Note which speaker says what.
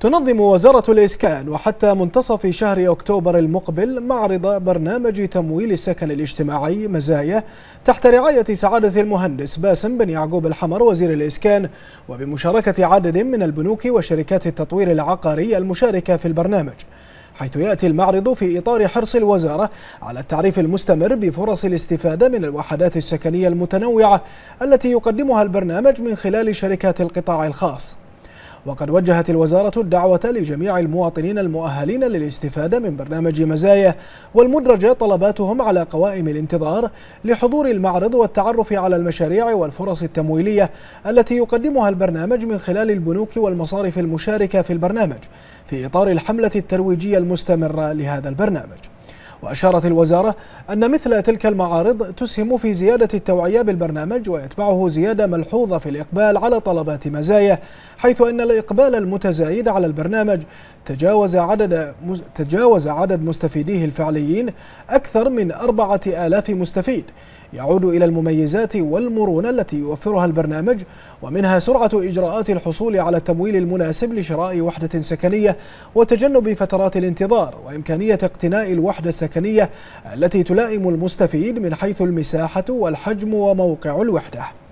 Speaker 1: تنظم وزارة الإسكان وحتى منتصف شهر أكتوبر المقبل معرض برنامج تمويل السكن الاجتماعي مزايا تحت رعاية سعادة المهندس باسم بن يعقوب الحمر وزير الإسكان وبمشاركة عدد من البنوك وشركات التطوير العقاري المشاركة في البرنامج حيث يأتي المعرض في إطار حرص الوزارة على التعريف المستمر بفرص الاستفادة من الوحدات السكنية المتنوعة التي يقدمها البرنامج من خلال شركات القطاع الخاص وقد وجهت الوزارة الدعوة لجميع المواطنين المؤهلين للاستفادة من برنامج مزايا والمدرجة طلباتهم على قوائم الانتظار لحضور المعرض والتعرف على المشاريع والفرص التمويلية التي يقدمها البرنامج من خلال البنوك والمصارف المشاركة في البرنامج في إطار الحملة الترويجية المستمرة لهذا البرنامج وأشارت الوزارة أن مثل تلك المعارض تسهم في زيادة التوعية بالبرنامج ويتبعه زيادة ملحوظة في الإقبال على طلبات مزايا حيث أن الإقبال المتزايد على البرنامج تجاوز عدد تجاوز عدد مستفيديه الفعليين أكثر من أربعة آلاف مستفيد يعود إلى المميزات والمرونة التي يوفرها البرنامج ومنها سرعة إجراءات الحصول على التمويل المناسب لشراء وحدة سكنية وتجنب فترات الانتظار وإمكانية اقتناء الوحدة السكنية التي تلائم المستفيد من حيث المساحة والحجم وموقع الوحدة